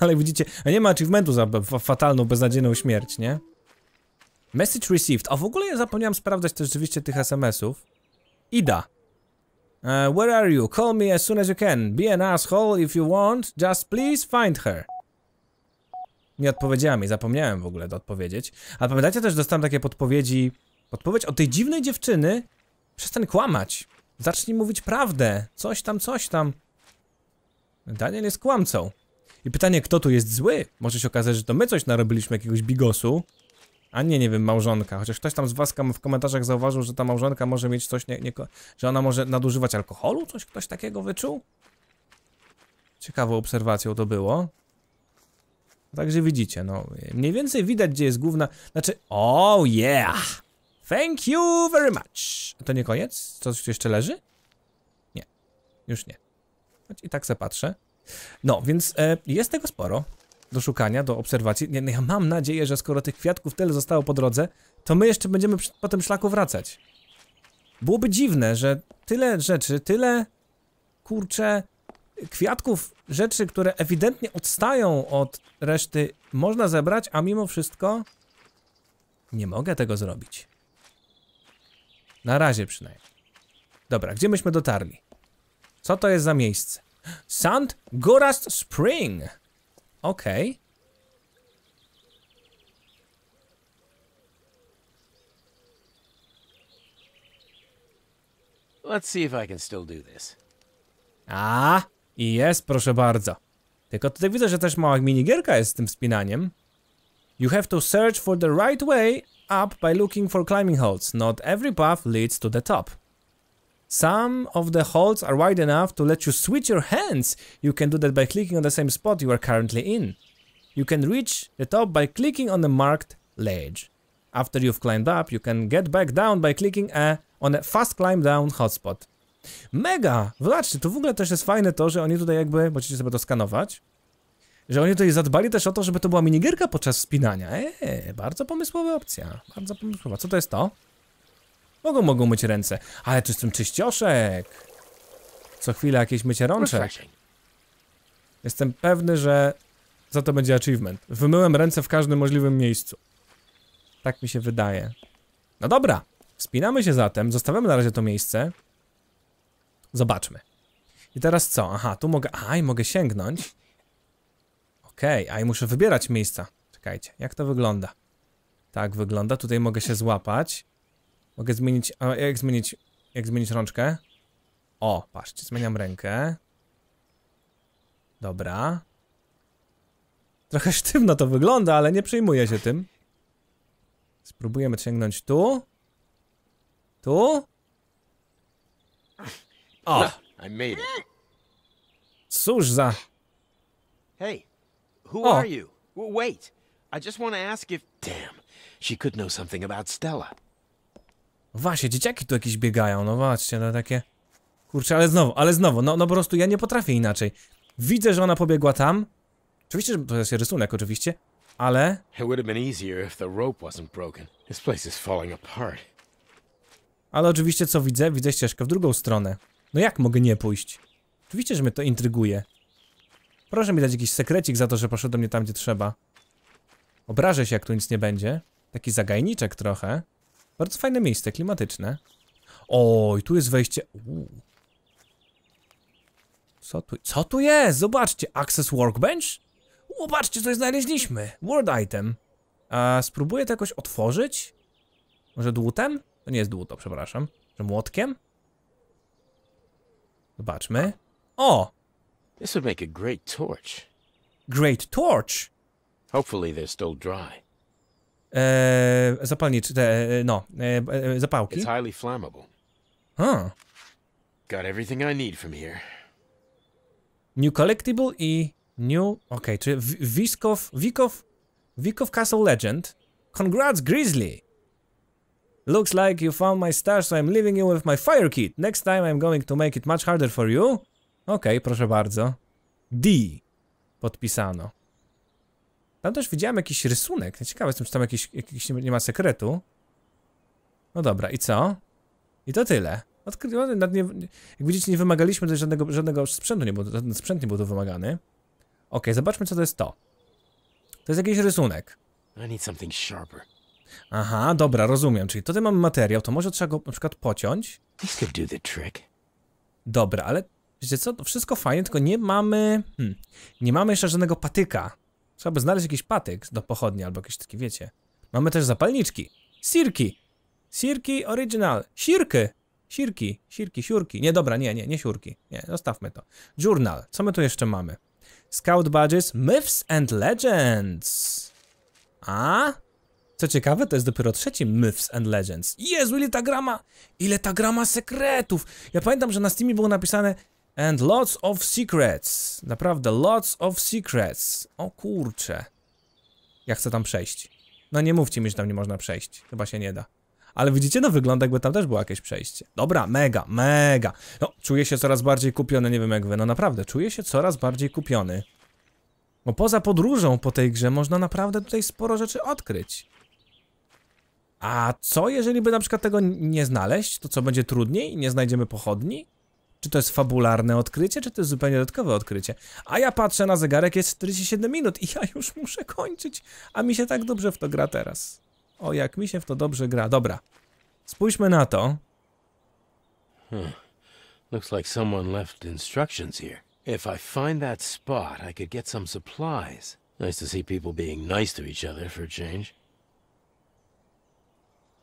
Ale widzicie, nie ma achievementu za fatalną, beznadziejną śmierć, nie? Message received. A w ogóle ja zapomniałem sprawdzać też rzeczywiście tych SMS-ów. Ida. Uh, where are you? Call me as soon as you can. Be an asshole if you want. Just please find her. Nie odpowiedziałem i zapomniałem w ogóle odpowiedzieć. Ale pamiętacie też, dostałem takie podpowiedzi... Podpowiedź o tej dziwnej dziewczyny? Przestań kłamać. Zacznij mówić prawdę. Coś tam, coś tam. Daniel jest kłamcą. I pytanie, kto tu jest zły? Może się okazać, że to my coś narobiliśmy, jakiegoś bigosu. A nie, nie wiem, małżonka. Chociaż ktoś tam z was w komentarzach zauważył, że ta małżonka może mieć coś, nie, nie, że ona może nadużywać alkoholu? Coś ktoś takiego wyczuł? Ciekawą obserwacją to było. Także widzicie, no mniej więcej widać, gdzie jest główna... Znaczy, oh yeah! Thank you very much. To nie koniec? Coś tu jeszcze leży? Nie. Już nie. Choć i tak se patrzę. No, więc e, jest tego sporo do szukania, do obserwacji. Nie, no ja mam nadzieję, że skoro tych kwiatków tyle zostało po drodze, to my jeszcze będziemy po tym szlaku wracać. Byłoby dziwne, że tyle rzeczy, tyle kurcze kwiatków, rzeczy, które ewidentnie odstają od reszty, można zebrać, a mimo wszystko nie mogę tego zrobić. Na razie przynajmniej. Dobra, gdzie myśmy dotarli? Co to jest za miejsce? Sand Gorast Spring. Okej. Okay. Let's see if I can still do this. A, i jest, proszę bardzo. Tylko tutaj widzę, że też mała minigierka jest z tym wspinaniem. You have to search for the right way up by looking for climbing holds, not every path leads to the top. Some of the holds are wide enough to let you switch your hands. You can do that by clicking on the same spot you are currently in. You can reach the top by clicking on the marked ledge. After you've climbed up, you can get back down by clicking a, uh, on a fast climb down hotspot. Mega! Wylaczcie, to w ogóle też jest fajne to, że oni tutaj jakby, możecie sobie to skanować, Że oni tutaj zadbali też o to, żeby to była minigierka podczas wspinania. Eee, bardzo pomysłowa opcja. Bardzo pomysłowa. Co to jest to? Mogą, mogą myć ręce. Ale z tym czyścioszek. Co chwilę jakieś mycie rączek. Jestem pewny, że za to będzie achievement. Wymyłem ręce w każdym możliwym miejscu. Tak mi się wydaje. No dobra. Wspinamy się zatem. Zostawiamy na razie to miejsce. Zobaczmy. I teraz co? Aha, tu mogę... Aj, mogę sięgnąć. Okej, okay, a i muszę wybierać miejsca. Czekajcie, jak to wygląda? Tak wygląda, tutaj mogę się złapać. Mogę zmienić, a jak zmienić, jak zmienić rączkę? O, patrzcie, zmieniam rękę. Dobra. Trochę sztywno to wygląda, ale nie przejmuję się tym. Spróbujemy sięgnąć tu. Tu. O! Cóż za... Hey, Who oh. are you? Well, wait. I just want to ask if... Damn, she could know something about Stella. Właśnie, dzieciaki tu jakieś biegają, no właśnie, no takie... Kurczę, ale znowu, ale znowu, no, no po prostu ja nie potrafię inaczej. Widzę, że ona pobiegła tam. Oczywiście, że to jest rysunek, oczywiście, ale... Ale oczywiście co widzę? Widzę ścieżkę w drugą stronę. No jak mogę nie pójść? Oczywiście, że mnie to intryguje. Proszę mi dać jakiś sekrecik za to, że poszedł do mnie tam, gdzie trzeba. Obrażę się, jak tu nic nie będzie. Taki zagajniczek trochę. Bardzo fajne miejsce, klimatyczne. Oj, tu jest wejście... Uu. Co tu... Co tu jest? Zobaczcie, Access Workbench? Zobaczcie, coś znaleźliśmy. Word item. A spróbuję to jakoś otworzyć? Może dłutem? To nie jest dłuto, przepraszam. Że młotkiem? Zobaczmy. O! This would make a great torch. Great torch? Hopefully they're still dry. Eee, eh, zapalnicz, te, no, e, zapałki. It's highly flammable. Huh. Got everything I need from here. New collectible i new... Ok, czyli Wiskow... Wikow... Wikow Castle Legend. Congrats, Grizzly! Looks like you found my stash, so I'm leaving you with my fire kit. Next time I'm going to make it much harder for you. Okej, okay, proszę bardzo. D. Podpisano. Tam też widziałem jakiś rysunek. Ciekawe jestem, czy tam jakiś, jakiś nie ma sekretu. No dobra, i co? I to tyle. Odkry no, nie, jak widzicie, nie wymagaliśmy też żadnego, żadnego sprzętu, nie było żaden sprzęt nie był tu wymagany. Okej, okay, zobaczmy, co to jest to. To jest jakiś rysunek. Aha, dobra, rozumiem. Czyli tutaj mamy materiał, to może trzeba go na przykład pociąć. Dobra, ale Wiecie co, to wszystko fajnie, tylko nie mamy... Hmm, nie mamy jeszcze żadnego patyka. Trzeba by znaleźć jakiś patyk do pochodni albo jakieś takie, wiecie. Mamy też zapalniczki. Sirki. Sirki original. Sirky. Sirki, sirki, siurki. Nie, dobra, nie, nie, nie siurki. Nie, zostawmy to. Journal. Co my tu jeszcze mamy? Scout Badges, Myths and Legends. A? Co ciekawe, to jest dopiero trzeci Myths and Legends. Jezu, ile ta grama! Ile ta grama sekretów! Ja pamiętam, że na Steamie było napisane And lots of secrets. Naprawdę, lots of secrets. O kurcze. Ja chcę tam przejść. No nie mówcie mi, że tam nie można przejść. Chyba się nie da. Ale widzicie, no wygląda jakby tam też było jakieś przejście. Dobra, mega, mega. No, czuję się coraz bardziej kupiony, nie wiem jak wy. No naprawdę, czuję się coraz bardziej kupiony. Bo poza podróżą po tej grze można naprawdę tutaj sporo rzeczy odkryć. A co, jeżeli by na przykład tego nie znaleźć? To co, będzie trudniej? Nie znajdziemy pochodni? Czy to jest fabularne odkrycie, czy to jest zupełnie dodatkowe odkrycie? A ja patrzę na zegarek, jest 47 minut i ja już muszę kończyć, a mi się tak dobrze w to gra teraz. O, jak mi się w to dobrze gra. Dobra, spójrzmy na to. Hmm. Looks like someone left instructions here. If I find that spot, I could get some supplies. Nice to see people being nice to each other for a change.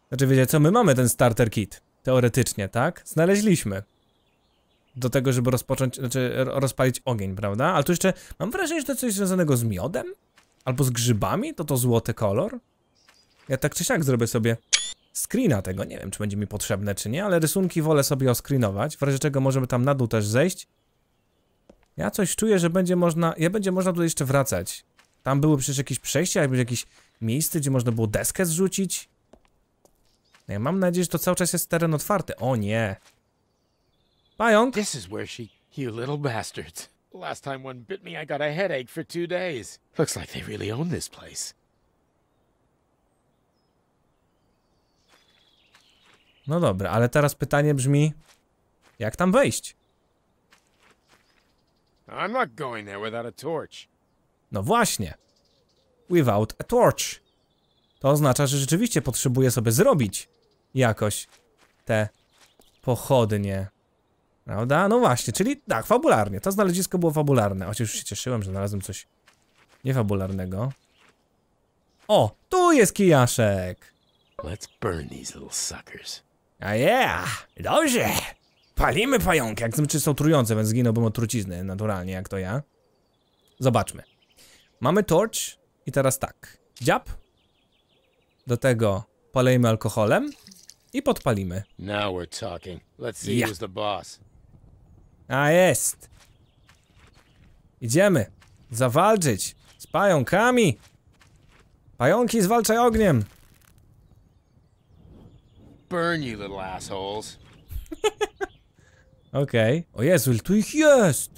Znaczy, wiecie co, my mamy ten starter kit. Teoretycznie, tak? Znaleźliśmy do tego, żeby rozpocząć, znaczy rozpalić ogień, prawda? Ale tu jeszcze mam wrażenie, że to coś związanego z miodem? Albo z grzybami? To to złoty kolor? Ja tak czy siak zrobię sobie screena tego, nie wiem czy będzie mi potrzebne czy nie, ale rysunki wolę sobie oscreenować, w razie czego możemy tam na dół też zejść. Ja coś czuję, że będzie można, ja będzie można tutaj jeszcze wracać. Tam były przecież jakieś przejścia, jakby jakieś miejsce, gdzie można było deskę zrzucić. No ja mam nadzieję, że to cały czas jest teren otwarty. O nie, Bye, Unc. This is where she... You little bastards. Last time one bit me, I got a headache for two days. Looks like they really own this place. No dobra, ale teraz pytanie brzmi... Jak tam wejść? I'm not going there without a torch. No właśnie. Without a torch. To oznacza, że rzeczywiście potrzebuję sobie zrobić jakoś te pochodnie. Prawda? No właśnie, czyli tak, fabularnie. To znalezisko było fabularne. Chociaż już się cieszyłem, że znalazłem coś niefabularnego. O, tu jest kijaszek! Let's burn these little suckers. A yeah! Dobrze! Palimy pająki, jak znaczy są trujące, więc zginąłbym od trucizny, naturalnie, jak to ja. Zobaczmy. Mamy torch i teraz tak. Dziab. Do tego palejmy alkoholem i podpalimy. Now we're talking. Let's see yeah. who's the boss. A jest. Idziemy. Zawalczyć. Z pająkami. Pająki zwalczaj ogniem. Burn you little assholes. Okej. Okay. O Jezu, tu ich jest!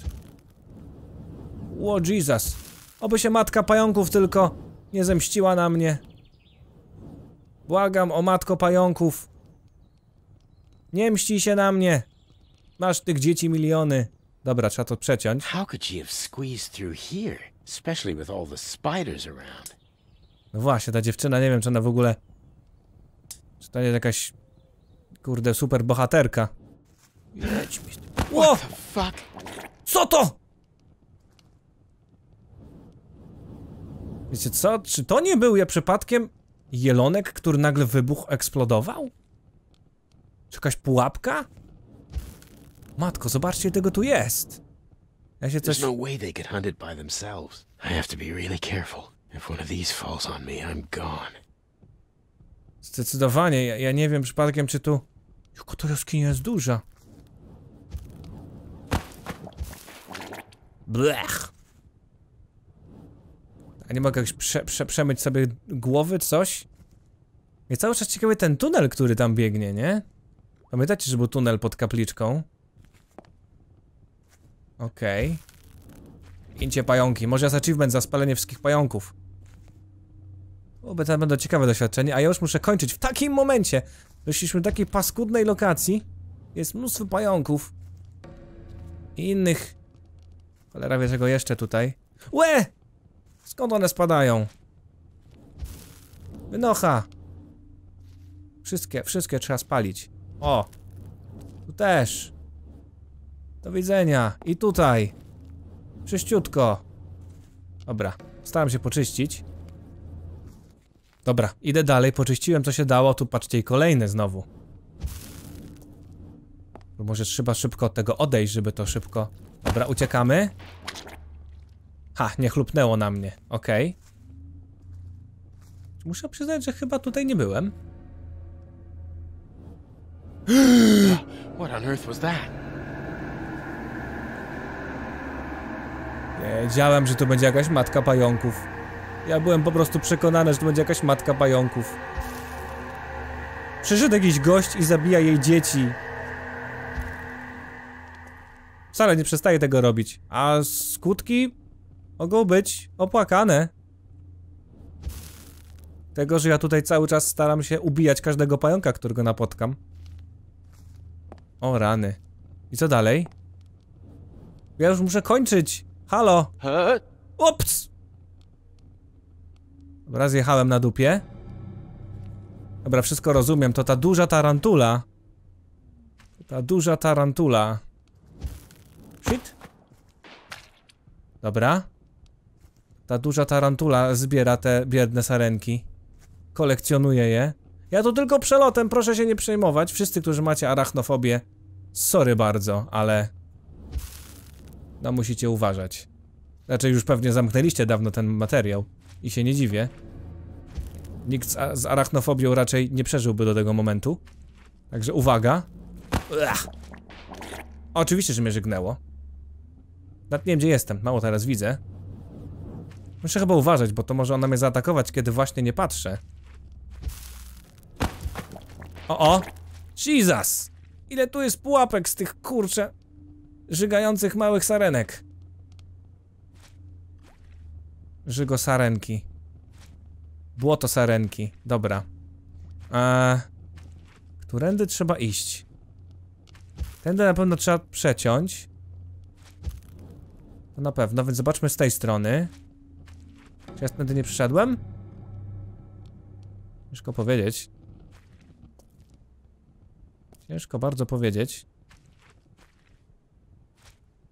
Ło Jesus. Oby się matka pająków tylko nie zemściła na mnie. Błagam o matko pająków. Nie mści się na mnie. Masz tych dzieci miliony. Dobra, trzeba to przeciąć. How could she have squeezed through here? Especially with all the spiders around. No właśnie, ta dziewczyna, nie wiem czy ona w ogóle... Czy to jest jakaś... Kurde, super bohaterka. Jedź mi... Ło! Fuck? Co to? Wiecie co? Czy to nie był ja przypadkiem jelonek, który nagle wybuchł, eksplodował? Czy jakaś pułapka? Matko, zobaczcie, tego tu jest! Ja się coś... There's no way they get hunted by themselves. I have to be really careful. If one of these falls on me, I'm gone. Zdecydowanie, ja, ja nie wiem przypadkiem, czy tu... Tylko to jaskinia jest duża. Blech! A nie mogę jakoś prze, prze, przemyć sobie głowy, coś? Mnie cały czas ciekawy ten tunel, który tam biegnie, nie? Pamiętacie, że był tunel pod kapliczką? Okej. Okay. Incie pająki. Może jest achievement za spalenie wszystkich pająków. Oby to będą ciekawe doświadczenie, a ja już muszę kończyć w takim momencie. Doszliśmy do takiej paskudnej lokacji. Jest mnóstwo pająków. I innych... Cholera wie czego jeszcze tutaj. Łe! Skąd one spadają? Wynocha! Wszystkie, wszystkie trzeba spalić. O! Tu też. Do widzenia. I tutaj. Czyściutko. Dobra. Staram się poczyścić. Dobra, idę dalej. Poczyściłem co się dało. Tu patrzcie i kolejny znowu. Może trzeba szybko od tego odejść, żeby to szybko... Dobra, uciekamy. Ha, nie chlupnęło na mnie. Okej. Okay. Muszę przyznać, że chyba tutaj nie byłem. What on earth was that? E, wiedziałem, że to będzie jakaś matka pająków. Ja byłem po prostu przekonany, że to będzie jakaś matka pająków. Przyszedł jakiś gość i zabija jej dzieci. Wcale nie przestaje tego robić. A skutki mogą być opłakane. Tego, że ja tutaj cały czas staram się ubijać każdego pająka, którego napotkam. O rany. I co dalej? Ja już muszę kończyć. Halo! Ups! Dobra, zjechałem na dupie. Dobra, wszystko rozumiem. To ta duża tarantula. Ta duża tarantula. Shit. Dobra. Ta duża tarantula zbiera te biedne sarenki. Kolekcjonuje je. Ja to tylko przelotem, proszę się nie przejmować. Wszyscy, którzy macie arachnofobię, sorry bardzo, ale no musicie uważać. Znaczy już pewnie zamknęliście dawno ten materiał i się nie dziwię. Nikt z, z arachnofobią raczej nie przeżyłby do tego momentu. Także uwaga. Uach. Oczywiście, że mnie żygnęło. Nad nie wiem, gdzie jestem. Mało teraz widzę. Muszę chyba uważać, bo to może ona mnie zaatakować, kiedy właśnie nie patrzę. O, o! Jesus! Ile tu jest pułapek z tych, kurcze żygających małych sarenek. Żygo sarenki. Błoto sarenki. Dobra. Eee, którędy trzeba iść? Tędy na pewno trzeba przeciąć. To na pewno, więc zobaczmy z tej strony. Czy ja tędy nie przyszedłem? Ciężko powiedzieć. Ciężko bardzo powiedzieć.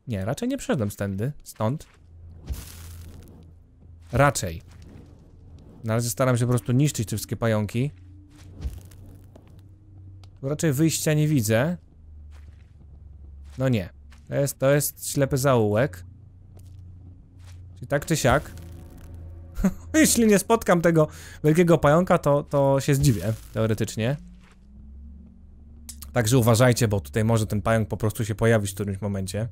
Nie, raczej nie przeszedłem stędy, stąd. Raczej. Na no, razie staram się po prostu niszczyć te wszystkie pająki. Bo raczej wyjścia nie widzę. No nie. To jest, to jest ślepy zaułek. Czyli tak czy siak. Jeśli nie spotkam tego wielkiego pająka, to, to się zdziwię, teoretycznie. Także uważajcie, bo tutaj może ten pająk po prostu się pojawić w którymś momencie.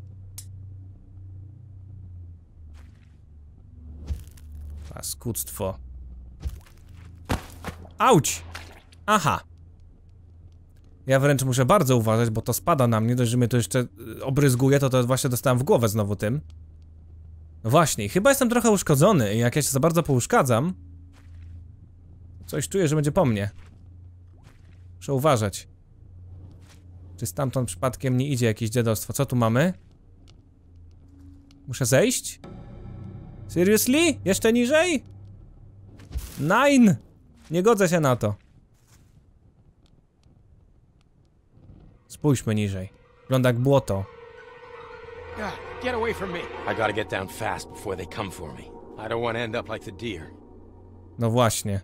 Paskudztwo. Auć! Aha. Ja wręcz muszę bardzo uważać, bo to spada na mnie, dość, że mnie to jeszcze y, obryzguje, to to właśnie dostałem w głowę znowu tym. No właśnie, chyba jestem trochę uszkodzony i jak ja się za bardzo pouszkadzam... Coś czuję, że będzie po mnie. Muszę uważać. Czy stamtąd przypadkiem nie idzie jakieś dziadostwo? Co tu mamy? Muszę zejść? Seriously? Jeszcze niżej? Nine! Nie godzę się na to. Spójrzmy niżej. Wygląda jak błoto. Get away from me. I gotta get down fast before they come for me. I don't want to end up like the deer. No właśnie.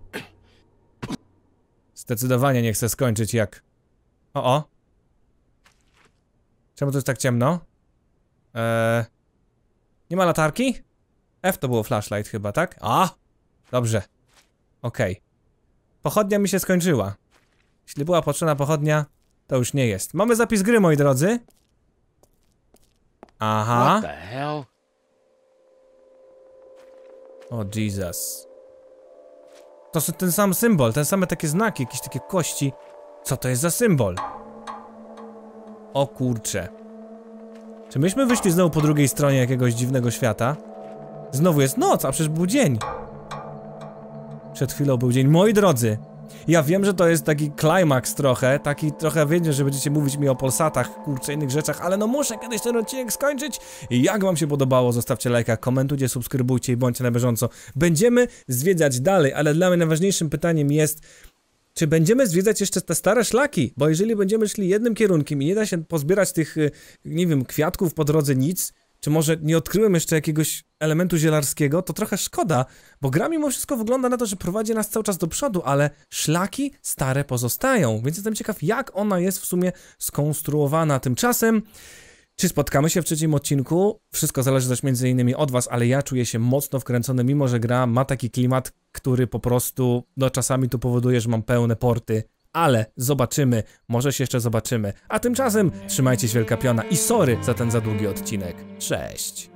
Zdecydowanie nie chcę skończyć jak... O, o. Czemu tu jest tak ciemno? Eee... Nie ma latarki? F to było flashlight chyba, tak? A! Dobrze. Okej. Okay. Pochodnia mi się skończyła. Jeśli była potrzebna pochodnia, to już nie jest. Mamy zapis gry, moi drodzy. Aha. What the hell? O Jesus. To są ten sam symbol, ten same takie znaki, jakieś takie kości. Co to jest za symbol? O kurcze. Czy myśmy wyszli znowu po drugiej stronie jakiegoś dziwnego świata? Znowu jest noc, a przecież był dzień. Przed chwilą był dzień. Moi drodzy, ja wiem, że to jest taki klimaks trochę, taki trochę wiedzie, że będziecie mówić mi o polsatach, kurczę innych rzeczach, ale no muszę kiedyś ten odcinek skończyć. Jak wam się podobało, zostawcie lajka, komentujcie, subskrybujcie i bądźcie na bieżąco. Będziemy zwiedzać dalej, ale dla mnie najważniejszym pytaniem jest, czy będziemy zwiedzać jeszcze te stare szlaki? Bo jeżeli będziemy szli jednym kierunkiem i nie da się pozbierać tych, y, nie wiem, kwiatków po drodze nic, czy może nie odkryłem jeszcze jakiegoś elementu zielarskiego, to trochę szkoda, bo gra mimo wszystko wygląda na to, że prowadzi nas cały czas do przodu, ale szlaki stare pozostają, więc jestem ciekaw, jak ona jest w sumie skonstruowana. Tymczasem, czy spotkamy się w trzecim odcinku? Wszystko zależy też między innymi od was, ale ja czuję się mocno wkręcony, mimo że gra ma taki klimat, który po prostu, no czasami tu powoduje, że mam pełne porty ale zobaczymy, może się jeszcze zobaczymy. A tymczasem trzymajcie się wielka piona i sorry za ten za długi odcinek. Cześć!